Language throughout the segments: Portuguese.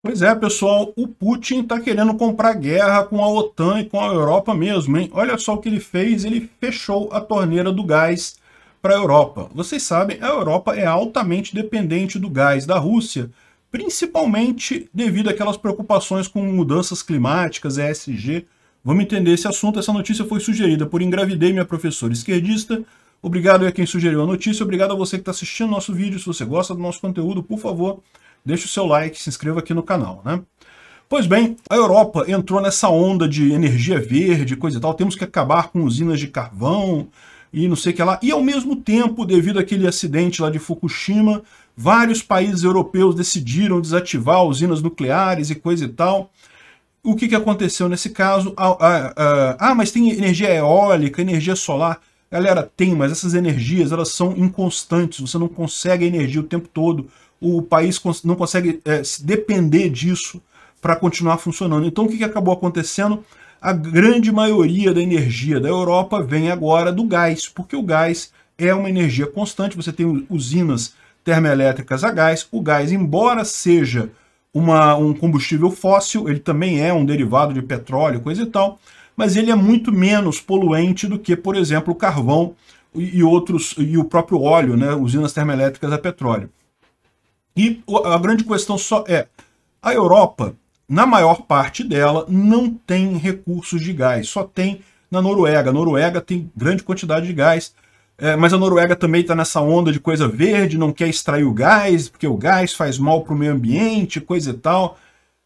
Pois é, pessoal, o Putin está querendo comprar guerra com a OTAN e com a Europa mesmo, hein? Olha só o que ele fez, ele fechou a torneira do gás para a Europa. Vocês sabem, a Europa é altamente dependente do gás da Rússia, principalmente devido àquelas preocupações com mudanças climáticas, ESG. Vamos entender esse assunto, essa notícia foi sugerida por Engravidei, minha professora esquerdista. Obrigado a quem sugeriu a notícia, obrigado a você que está assistindo nosso vídeo. Se você gosta do nosso conteúdo, por favor, deixe o seu like, se inscreva aqui no canal, né? Pois bem, a Europa entrou nessa onda de energia verde, coisa e tal, temos que acabar com usinas de carvão e não sei o que lá. E ao mesmo tempo, devido àquele acidente lá de Fukushima, vários países europeus decidiram desativar usinas nucleares e coisa e tal. O que, que aconteceu nesse caso? Ah, ah, ah, ah mas tem energia eólica, energia solar. Galera, tem, mas essas energias elas são inconstantes, você não consegue a energia o tempo todo, o país não consegue é, depender disso para continuar funcionando. Então o que, que acabou acontecendo? A grande maioria da energia da Europa vem agora do gás, porque o gás é uma energia constante, você tem usinas termoelétricas a gás, o gás, embora seja uma, um combustível fóssil, ele também é um derivado de petróleo, coisa e tal, mas ele é muito menos poluente do que, por exemplo, o carvão e outros e o próprio óleo, né, usinas termoelétricas a petróleo. E a grande questão só é, a Europa, na maior parte dela, não tem recursos de gás, só tem na Noruega. A Noruega tem grande quantidade de gás, é, mas a Noruega também está nessa onda de coisa verde, não quer extrair o gás, porque o gás faz mal para o meio ambiente, coisa e tal.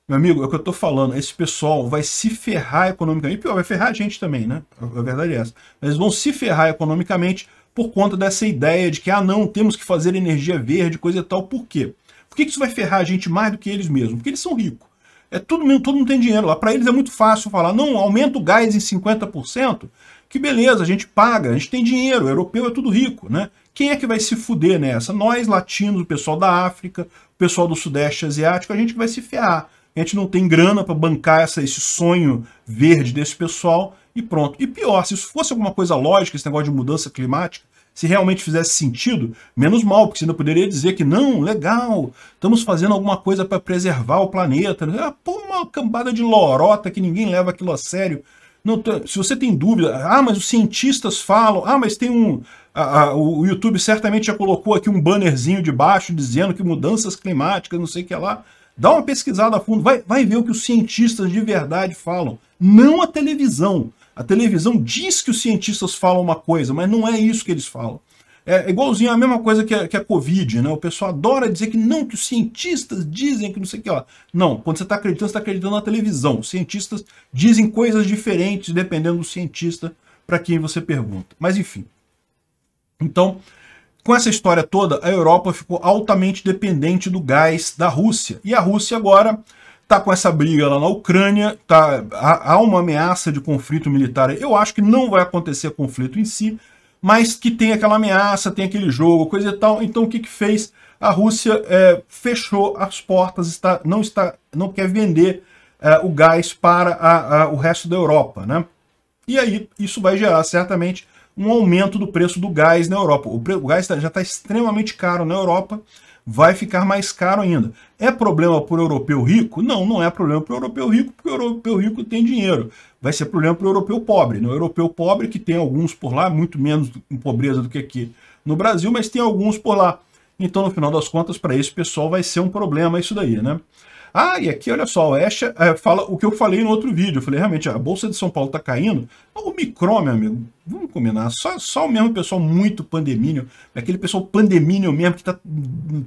Meu amigo, é o que eu tô falando. Esse pessoal vai se ferrar economicamente. E pior, vai ferrar a gente também, né? A verdade é essa. Eles vão se ferrar economicamente por conta dessa ideia de que, ah, não, temos que fazer energia verde, coisa e tal. Por quê? Por que isso vai ferrar a gente mais do que eles mesmos? Porque eles são ricos. É tudo mesmo, todo mundo tem dinheiro lá. Para eles é muito fácil falar, não, aumenta o gás em 50%, que beleza, a gente paga, a gente tem dinheiro, o europeu é tudo rico, né? Quem é que vai se fuder nessa? Nós, latinos, o pessoal da África, o pessoal do Sudeste Asiático, a gente vai se ferrar a gente não tem grana para bancar essa, esse sonho verde desse pessoal e pronto. E pior, se isso fosse alguma coisa lógica, esse negócio de mudança climática, se realmente fizesse sentido, menos mal, porque você ainda poderia dizer que não, legal, estamos fazendo alguma coisa para preservar o planeta. Ah, pô, uma cambada de lorota que ninguém leva aquilo a sério. Não, se você tem dúvida, ah, mas os cientistas falam, ah, mas tem um. A, a, o YouTube certamente já colocou aqui um bannerzinho de baixo dizendo que mudanças climáticas, não sei o que lá. Dá uma pesquisada a fundo, vai, vai ver o que os cientistas de verdade falam. Não a televisão. A televisão diz que os cientistas falam uma coisa, mas não é isso que eles falam. É, é igualzinho a mesma coisa que a, que a Covid, né? O pessoal adora dizer que não, que os cientistas dizem que não sei o que lá. Não, quando você está acreditando, você está acreditando na televisão. Os cientistas dizem coisas diferentes dependendo do cientista para quem você pergunta. Mas enfim. Então, com essa história toda, a Europa ficou altamente dependente do gás da Rússia. E a Rússia agora está com essa briga lá na Ucrânia, tá, há, uma ameaça de conflito militar. Eu acho que não vai acontecer conflito em si, mas que tem aquela ameaça, tem aquele jogo, coisa e tal. Então o que, que fez? A Rússia é, fechou as portas, está, não, está, não quer vender é, o gás para a, a, o resto da Europa. Né? E aí isso vai gerar certamente um aumento do preço do gás na Europa. O, o gás tá, já está extremamente caro na Europa, vai ficar mais caro ainda. É problema para o europeu rico? Não, não é problema para o europeu rico, porque o europeu rico tem dinheiro. Vai ser problema para o europeu pobre. Né? O europeu pobre, que tem alguns por lá, muito menos em pobreza do que aqui no Brasil, mas tem alguns por lá. Então, no final das contas, para esse pessoal vai ser um problema isso daí, né? Ah, e aqui, olha só, o Esha é, fala o que eu falei no outro vídeo. Eu falei, realmente, a Bolsa de São Paulo está caindo. O Micron, meu amigo, vamos combinar, só, só o mesmo pessoal muito pandemínio, aquele pessoal pandemínio mesmo que está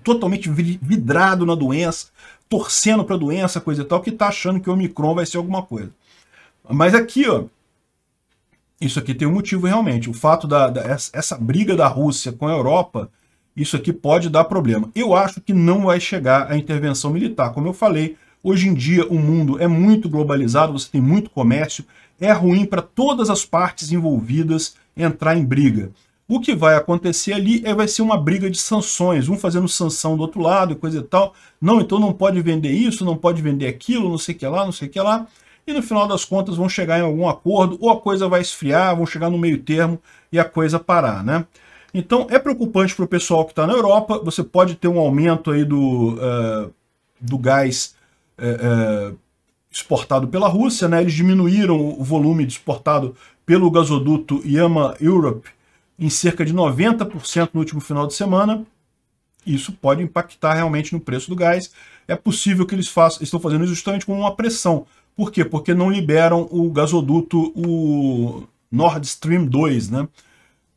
totalmente vidrado na doença, torcendo para a doença, coisa e tal, que está achando que o Micron vai ser alguma coisa. Mas aqui, ó, isso aqui tem um motivo realmente. O fato da, da essa briga da Rússia com a Europa isso aqui pode dar problema. Eu acho que não vai chegar a intervenção militar. Como eu falei, hoje em dia o mundo é muito globalizado, você tem muito comércio, é ruim para todas as partes envolvidas entrar em briga. O que vai acontecer ali é vai ser uma briga de sanções, um fazendo sanção do outro lado e coisa e tal. Não, então não pode vender isso, não pode vender aquilo, não sei o que lá, não sei o que lá. E no final das contas vão chegar em algum acordo, ou a coisa vai esfriar, vão chegar no meio termo e a coisa parar, né? Então é preocupante para o pessoal que está na Europa, você pode ter um aumento aí do, uh, do gás uh, exportado pela Rússia, né? eles diminuíram o volume exportado pelo gasoduto Yama Europe em cerca de 90% no último final de semana, isso pode impactar realmente no preço do gás. É possível que eles façam, estão fazendo isso justamente com uma pressão. Por quê? Porque não liberam o gasoduto, o Nord Stream 2, né?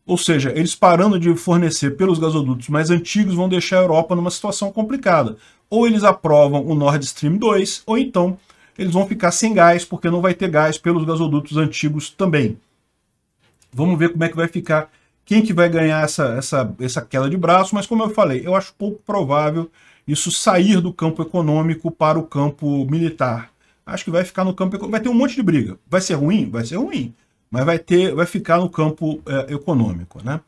Ou seja, eles parando de fornecer pelos gasodutos mais antigos vão deixar a Europa numa situação complicada. Ou eles aprovam o Nord Stream 2, ou então eles vão ficar sem gás, porque não vai ter gás pelos gasodutos antigos também. Vamos ver como é que vai ficar, quem que vai ganhar essa, essa, essa queda de braço, mas como eu falei, eu acho pouco provável isso sair do campo econômico para o campo militar. Acho que vai ficar no campo econômico, vai ter um monte de briga. Vai ser ruim? Vai ser ruim mas vai, ter, vai ficar no campo é, econômico. Né?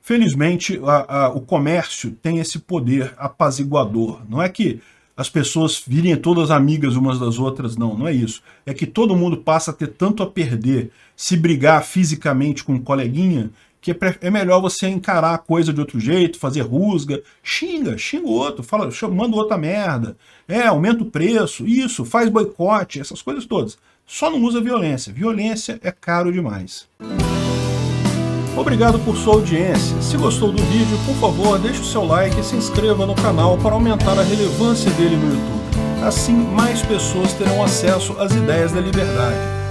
Felizmente, a, a, o comércio tem esse poder apaziguador. Não é que as pessoas virem todas amigas umas das outras, não, não é isso. É que todo mundo passa a ter tanto a perder se brigar fisicamente com um coleguinha que é, é melhor você encarar a coisa de outro jeito, fazer rusga, xinga, xinga o outro, fala, manda outra merda, é, aumenta o preço, isso, faz boicote, essas coisas todas. Só não usa violência. Violência é caro demais. Obrigado por sua audiência. Se gostou do vídeo, por favor, deixe o seu like e se inscreva no canal para aumentar a relevância dele no YouTube. Assim, mais pessoas terão acesso às ideias da liberdade